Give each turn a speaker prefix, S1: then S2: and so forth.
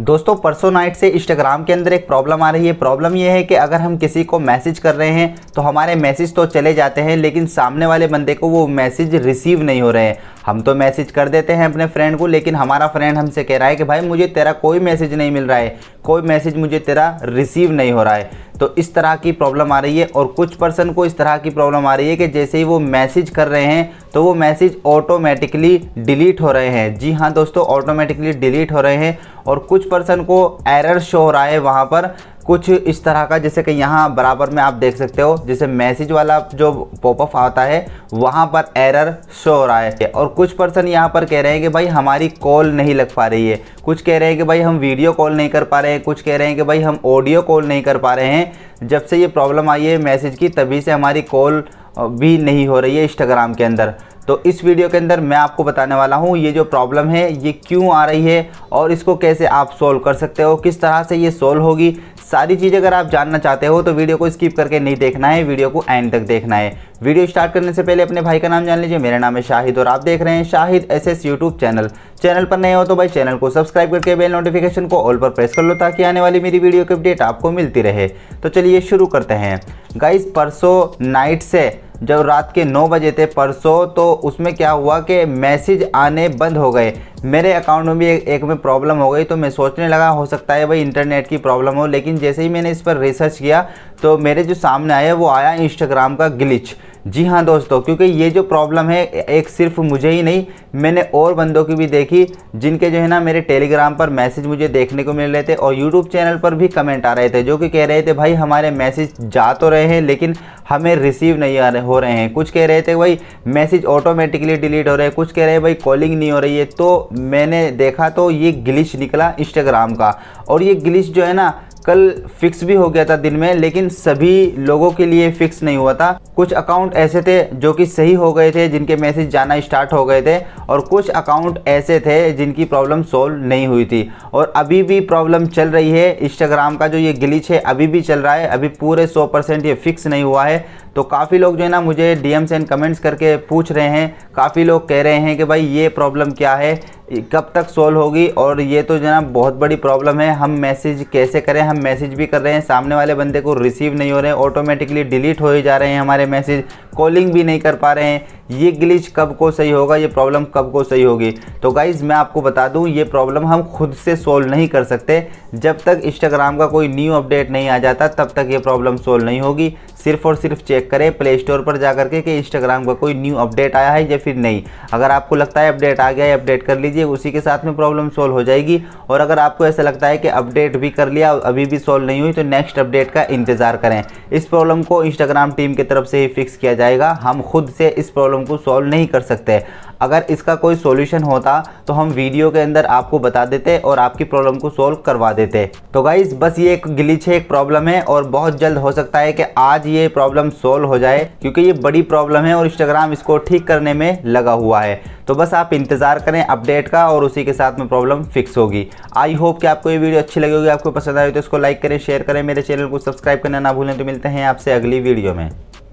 S1: दोस्तों परसों नाइट से इंस्टाग्राम के अंदर एक प्रॉब्लम आ रही है प्रॉब्लम यह है कि अगर हम किसी को मैसेज कर रहे हैं तो हमारे मैसेज तो चले जाते हैं लेकिन सामने वाले बंदे को वो मैसेज रिसीव नहीं हो रहे हैं हम तो मैसेज कर देते हैं अपने फ्रेंड को लेकिन हमारा फ्रेंड हमसे कह रहा है कि भाई मुझे तेरा कोई मैसेज नहीं मिल रहा है कोई मैसेज मुझे तेरा रिसीव नहीं हो रहा है तो इस तरह की प्रॉब्लम आ रही है और कुछ पर्सन को इस तरह की प्रॉब्लम आ रही है कि जैसे ही वो मैसेज कर रहे हैं तो वो मैसेज ऑटोमेटिकली डिलीट हो रहे हैं जी हाँ दोस्तों ऑटोमेटिकली डिलीट हो रहे हैं और कुछ पर्सन को एरर शो हो रहा है वहाँ पर कुछ इस तरह का जैसे कि यहाँ बराबर में आप देख सकते हो जैसे मैसेज वाला जो पॉपअप आता है वहाँ पर एरर शो हो रहा है और कुछ पर्सन यहाँ पर कह रहे हैं कि भाई हमारी कॉल नहीं लग पा रही है कुछ कह रहे हैं कि भाई हम वीडियो कॉल नहीं कर पा रहे हैं कुछ कह रहे हैं कि भाई हम ऑडियो कॉल नहीं कर पा रहे हैं जब से ये प्रॉब्लम आई है मैसेज की तभी से हमारी कॉल भी नहीं हो रही है इंस्टाग्राम के अंदर तो इस वीडियो के अंदर मैं आपको बताने वाला हूँ ये जो प्रॉब्लम है ये क्यों आ रही है और इसको कैसे आप सोल्व कर सकते हो किस तरह से ये सोल्व होगी सारी चीज़ें अगर आप जानना चाहते हो तो वीडियो को स्किप करके नहीं देखना है वीडियो को एंड तक देखना है वीडियो स्टार्ट करने से पहले अपने भाई का नाम जान लीजिए मेरा नाम है शाहिद और आप देख रहे हैं Shahid S S YouTube channel channel पर नए हो तो भाई चैनल को सब्सक्राइब करके बेल नोटिफिकेशन को ऑल पर प्रेस कर लो ताकि आने वाली मेरी वीडियो की अपडेट आपको मिलती रहे तो चलिए शुरू करते हैं गाइज परसों नाइट से जब रात के नौ बजे थे परसों तो उसमें क्या हुआ कि मैसेज आने बंद हो गए मेरे अकाउंट में भी एक, एक में प्रॉब्लम हो गई तो मैं सोचने लगा हो सकता है भाई इंटरनेट की प्रॉब्लम हो लेकिन जैसे ही मैंने इस पर रिसर्च किया तो मेरे जो सामने आया वो आया इंस्टाग्राम का ग्लिच जी हाँ दोस्तों क्योंकि ये जो प्रॉब्लम है एक सिर्फ मुझे ही नहीं मैंने और बंदों की भी देखी जिनके जो है ना मेरे टेलीग्राम पर मैसेज मुझे देखने को मिल रहे थे और यूट्यूब चैनल पर भी कमेंट आ रहे थे जो कि कह रहे थे भाई हमारे मैसेज जा तो रहे हैं लेकिन हमें रिसीव नहीं आ रहे हो रहे हैं कुछ कह रहे थे भाई मैसेज ऑटोमेटिकली डिलीट हो रहे हैं कुछ कह रहे हैं भाई कॉलिंग नहीं हो रही है तो मैंने देखा तो ये ग्लिच निकला इंस्टाग्राम का और ये ग्लिच जो है ना कल फिक्स भी हो गया था दिन में लेकिन सभी लोगों के लिए फिक्स नहीं हुआ था कुछ अकाउंट ऐसे थे जो कि सही हो गए थे जिनके मैसेज जाना स्टार्ट हो गए थे और कुछ अकाउंट ऐसे थे जिनकी प्रॉब्लम सोल्व नहीं हुई थी और अभी भी प्रॉब्लम चल रही है इंस्टाग्राम का जो ये गिलीच है अभी भी चल रहा है अभी पूरे सौ परसेंट ये फिक्स नहीं हुआ है तो काफ़ी लोग जो है ना मुझे डी एंड कमेंट्स करके पूछ रहे हैं काफ़ी लोग कह रहे हैं कि भाई ये प्रॉब्लम क्या है कब तक सोल्व होगी और ये तो जनाब बहुत बड़ी प्रॉब्लम है हम मैसेज कैसे करें हम मैसेज भी कर रहे हैं सामने वाले बंदे को रिसीव नहीं हो रहे हैं ऑटोमेटिकली डिलीट हो जा रहे हैं हमारे मैसेज कॉलिंग भी नहीं कर पा रहे हैं ये ग्लिच कब को सही होगा ये प्रॉब्लम कब को सही होगी तो गाइज़ मैं आपको बता दूँ ये प्रॉब्लम हम खुद से सोल्व नहीं कर सकते जब तक इंस्टाग्राम का कोई न्यू अपडेट नहीं आ जाता तब तक ये प्रॉब्लम सोल्व नहीं होगी सिर्फ और सिर्फ चेक करें प्ले स्टोर पर जा करके कि इंस्टाग्राम का कोई न्यू अपडेट आया है या फिर नहीं अगर आपको लगता है अपडेट आ गया है अपडेट कर लीजिए कीजिए उसी के साथ में प्रॉब्लम सॉल्व हो जाएगी और अगर आपको ऐसा लगता है कि अपडेट भी कर लिया अभी भी सॉल्व नहीं हुई तो नेक्स्ट अपडेट का इंतज़ार करें इस प्रॉब्लम को इंस्टाग्राम टीम की तरफ से ही फिक्स किया जाएगा हम खुद से इस प्रॉब्लम को सॉल्व नहीं कर सकते अगर इसका कोई सोल्यूशन होता तो हम वीडियो के अंदर आपको बता देते और आपकी प्रॉब्लम को सोल्व करवा देते तो गाइज बस ये एक गिलीच है एक प्रॉब्लम है और बहुत जल्द हो सकता है कि आज ये प्रॉब्लम सोल्व हो जाए क्योंकि ये बड़ी प्रॉब्लम है और इंस्टाग्राम इसको ठीक करने में लगा हुआ है तो बस आप इंतज़ार करें अपडेट का और उसी के साथ में प्रॉब्लम फिक्स होगी आई होप कि आपको ये वीडियो अच्छी लगी होगी आपको पसंद आई तो इसको लाइक करें शेयर करें मेरे चैनल को सब्सक्राइब करना ना भूलें तो मिलते हैं आपसे अगली वीडियो में